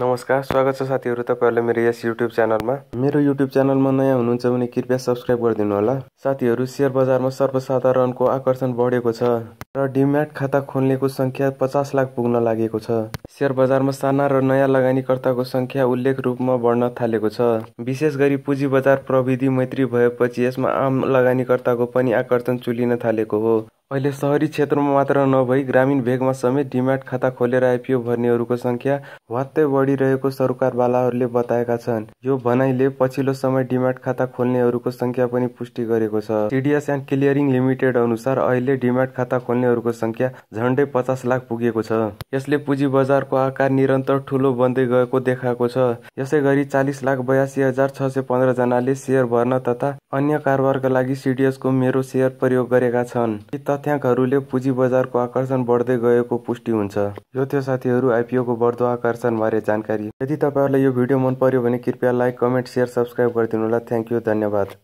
नमस्कार स्वागत छ साथीहरू तपाईँहरूलाई मेरो यस युट्युब च्यानलमा मेरो युट्युब च्यानलमा नयाँ हुनुहुन्छ भने कृपया सब्सक्राइब गरिदिनु होला साथीहरू सेयर बजारमा सर्वसाधारणको आकर्षण बढेको छ र डिम्याट खाता खोल्नेको सङ्ख्या पचास लाख पुग्न लागेको छ सेयर बजारमा साना र नयाँ लगानीकर्ताको सङ्ख्या उल्लेख रूपमा बढ्न थालेको छ विशेष गरी पुँजी बजार प्रविधि मैत्री भएपछि यसमा आम लगानीकर्ताको पनि आकर्षण चुलिन थालेको हो अहिले सहरी क्षेत्रमा मात्र नभई ग्रामीण भेगमा समेत डिम्याट खाता खोलेर आइपिओ भर्नेहरूको सङ्ख्या वात्तै बढिरहेको सरकारवालाहरूले बताएका छन् यो भनाइले पछिल्लो समय डिम्याट खाता खोल्नेहरूको सङ्ख्या पनि पुष्टि गरेको छ टिडिएस एन्ड क्लियरिङ लिमिटेड अनुसार अहिले डिम्याट खाता खोल्ने कम्पनीहरूको संख्या झन्डै पचास लाख पुगेको छ यसले पुँजी बजारको आकार निरन्तर ठुलो बन्दै गएको देखाएको छ यसै गरी चालिस लाख बयासी हजार छ सय पन्ध्र जनाले सेयर भर्न तथा अन्य कारोबारका लागि सिडिएसको मेरो सेयर प्रयोग गरेका छन् यी तथ्याङ्कहरूले पुँजी बजारको आकर्षण बढ्दै गएको पुष्टि हुन्छ यो थियो साथीहरू आइपिओको बढ्दो आकर्षण बारे जानकारी यदि तपाईँहरूलाई यो भिडियो मन पर्यो भने कृपया लाइक कमेन्ट सेयर सब्सक्राइब गरिदिनु होला थ्याङ्क यू धन्यवाद